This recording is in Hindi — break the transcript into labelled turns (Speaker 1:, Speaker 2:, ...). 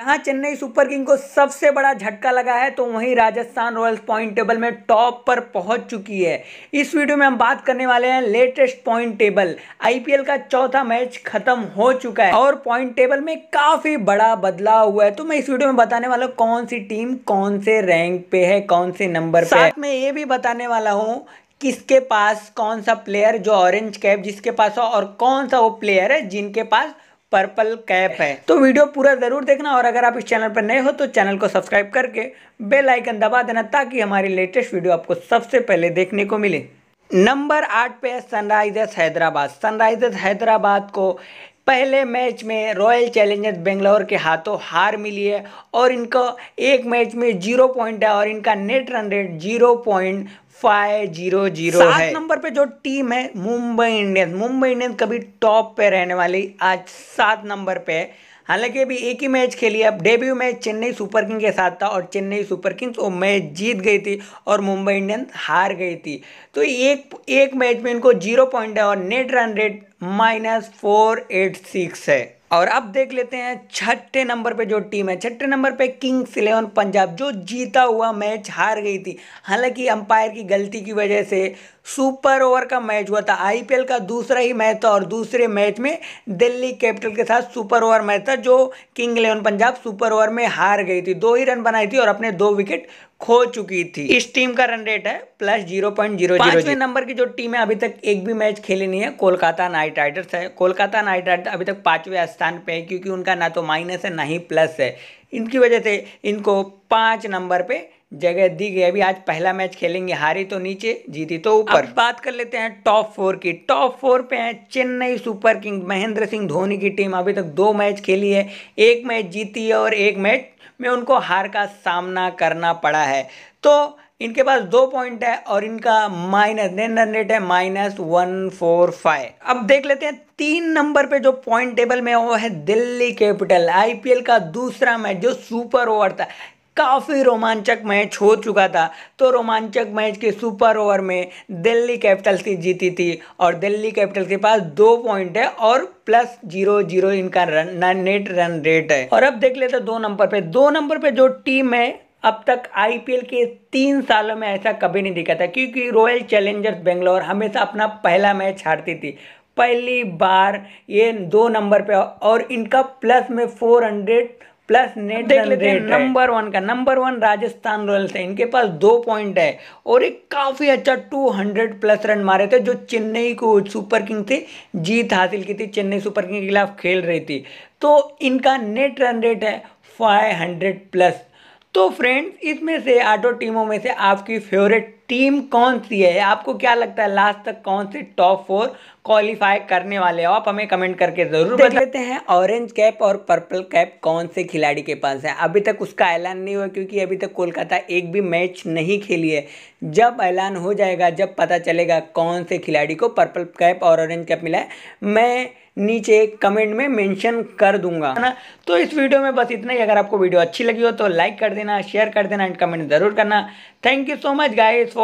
Speaker 1: जहाँ चेन्नई सुपर किंग को सबसे बड़ा झटका लगा है तो वहीं राजस्थान रॉयल्स पॉइंट टेबल में टॉप पर पहुंच चुकी है इस वीडियो में हम बात करने वाले हैं लेटेस्ट पॉइंट टेबल आईपीएल का चौथा मैच खत्म हो चुका है और पॉइंट टेबल में काफी बड़ा बदलाव हुआ है तो मैं इस वीडियो में बताने वाला हूँ कौन सी टीम कौन से रैंक पे है कौन से नंबर पे साथ में ये भी बताने वाला हूँ किसके पास कौन सा प्लेयर जो ऑरेंज कैप जिसके पास हो और कौन सा वो प्लेयर है जिनके पास पर्पल कैप है तो वीडियो पूरा ज़रूर देखना और अगर आप इस चैनल पर नए हो तो चैनल को सब्सक्राइब करके बेल आइकन दबा देना ताकि हमारी लेटेस्ट वीडियो आपको सबसे पहले देखने को मिले नंबर आठ पे है सनराइजर्स हैदराबाद सनराइजर्स हैदराबाद को पहले मैच में रॉयल चैलेंजर्स बेंगलोर के हाथों हार मिली है और इनको एक मैच में जीरो पॉइंट है और इनका net run rate zero point five zero zero सात नंबर पे जो टीम है मुंबई इंडियंस मुंबई इंडियंस कभी टॉप पे रहने वाली आज सात नंबर पे है हालांकि अभी एक ही मैच खेली अब debut match Chennai Super King के साथ था और चेन्नई सुपर किंग्स वो मैच जीत गई थी और मुंबई इंडियंस हार गई थी तो एक एक मैच में इनको जीरो पॉइंट है और net run rate minus four eight six है और अब देख लेते हैं छठे नंबर पे जो टीम है छठे नंबर पे किंग्स इलेवन पंजाब जो जीता हुआ मैच हार गई थी हालांकि अंपायर की गलती की वजह से सुपर ओवर का मैच हुआ था आईपीएल का दूसरा ही मैच था और दूसरे मैच में दिल्ली कैपिटल के साथ सुपर ओवर मैच था जो King Eleven Punjab super over में हार गई थी दो ही रन बनाई थी और अपने दो विकेट खो चुकी थी इस टीम का रन रेट है प्लस जीरो पॉइंट जीरो पांचवें नंबर की जो टीम है अभी तक एक भी मैच खेली नहीं है कोलकाता नाइट राइडर्स है कोलकाता नाइट राइडर्स अभी तक पांचवें स्थान पे है क्योंकि उनका ना तो माइनस है ना ही प्लस है इनकी वजह से इनको पांच नंबर पे जगह दी गई अभी आज पहला मैच खेलेंगे हारी तो नीचे जीती तो ऊपर बात कर लेते हैं टॉप फोर की टॉप फोर पे है चेन्नई सुपर किंग महेंद्र सिंह धोनी की टीम अभी तक दो मैच खेली है एक मैच जीती है और एक मैच में उनको हार का सामना करना पड़ा है तो इनके पास दो पॉइंट है और इनका माइनस नेट हंड्रेड रेट है माइनस वन फोर फाइव अब देख लेते हैं तीन नंबर पे जो पॉइंट टेबल में वो है दिल्ली कैपिटल आईपीएल का दूसरा मैच जो सुपर ओवर था काफ़ी रोमांचक मैच हो चुका था तो रोमांचक मैच के सुपर ओवर में दिल्ली कैपिटल्स की जीती थी और दिल्ली कैपिटल्स के पास दो पॉइंट है और प्लस जीरो जीरो इनका रन नेट रन रेट है और अब देख लेते दो नंबर पे दो नंबर पे जो टीम है अब तक आईपीएल के तीन सालों में ऐसा कभी नहीं दिखा था क्योंकि रॉयल चैलेंजर्स बेंगलोर हमेशा अपना पहला मैच हारती थी पहली बार ये दो नंबर पे और इनका प्लस में फोर हंड्रेड प्लस नेट देख लेते हैं नंबर वन का नंबर वन राजस्थान रॉयल्स है इनके पास दो पॉइंट है और एक काफ़ी अच्छा 200 प्लस रन मारे थे जो चेन्नई को सुपर किंग से जीत हासिल की थी चेन्नई सुपर किंग के खिलाफ खेल रही थी तो इनका नेट रन रेट है 500 प्लस तो फ्रेंड्स इसमें से आठों टीमों में से आपकी फेवरेट टीम कौन सी है आपको क्या लगता है लास्ट तक कौन से टॉप फोर क्वालिफाई करने वाले हो आप हमें कमेंट करके ज़रूर बता लेते हैं ऑरेंज कैप और पर्पल कैप कौन से खिलाड़ी के पास है अभी तक उसका ऐलान नहीं हुआ क्योंकि अभी तक कोलकाता एक भी मैच नहीं खेली है जब ऐलान हो जाएगा जब पता चलेगा कौन से खिलाड़ी को पर्पल कैप और ऑरेंज कैप मिला है मैं नीचे कमेंट में मेंशन कर दूंगा है ना तो इस वीडियो में बस इतना ही अगर आपको वीडियो अच्छी लगी हो तो लाइक कर देना शेयर कर देना एंड कमेंट ज़रूर करना thank you so much guys for